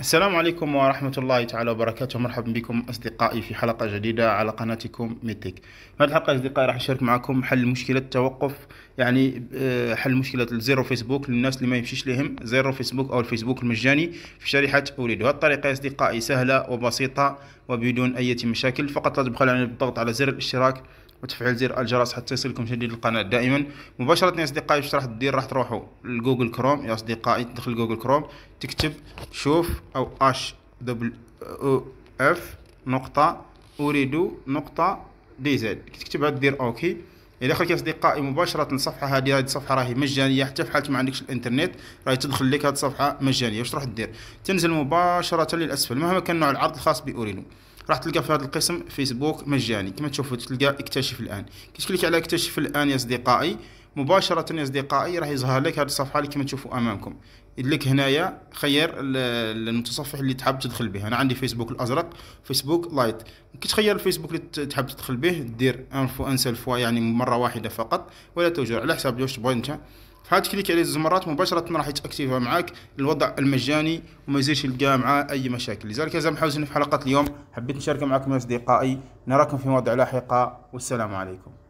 السلام عليكم ورحمة الله تعالى وبركاته مرحبا بكم أصدقائي في حلقة جديدة على قناتكم ميتك في هذه الحلقة أصدقائي راح أشارك معكم حل مشكلة التوقف يعني آه، حل مشكلة الزيرو فيسبوك للناس اللي ما يمشيش لهم زيرو فيسبوك أو الفيسبوك المجاني في شريحة أوليد وهذه الطريقة أصدقائي سهلة وبسيطة وبدون أي مشاكل فقط لازم علينا بالضغط على زر الاشتراك وتفعيل زر الجرس حتى يصلكم جديد القناه دائما مباشره يا اصدقائي واش راح تدير راح تروحوا لجوجل كروم يا اصدقائي تدخل جوجل كروم تكتب شوف او اش دبل او اف نقطه اريد نقطه دي زد تكتبها دير اوكي اذا دخلت يا اصدقائي مباشره الصفحه هذه هذه الصفحه راهي مجانيه حتى في حالة ما عندكش الانترنت راهي تدخل لك هذه الصفحه مجانيه واش تروح دير تنزل مباشره للاسفل مهما كان نوع العرض الخاص باورينو راح تلقى في هذا القسم فيسبوك مجاني كما تشوفوا تلقى اكتشف الان كي تكليك على اكتشف الان يا اصدقائي مباشره يا اصدقائي راح يظهر لك هذه الصفحه اللي كما تشوفوا امامكم لك هنايا خير المتصفح اللي تحب تدخل به انا عندي فيسبوك الازرق فيسبوك لايت كي تخير الفيسبوك اللي تحب تدخل به دير ان سيل فوا يعني مره واحده فقط ولا توجع على حساب جوش تبغي انت فهاد كليك عليه زوج مرات مباشره راح يتاكتيفا معاك الوضع المجاني وما يزيدش يلقى معاه اي مشاكل لذلك يا محاوزين في حلقه اليوم حبيت نشارك معكم اصدقائي نراكم في مواضيع لاحقه والسلام عليكم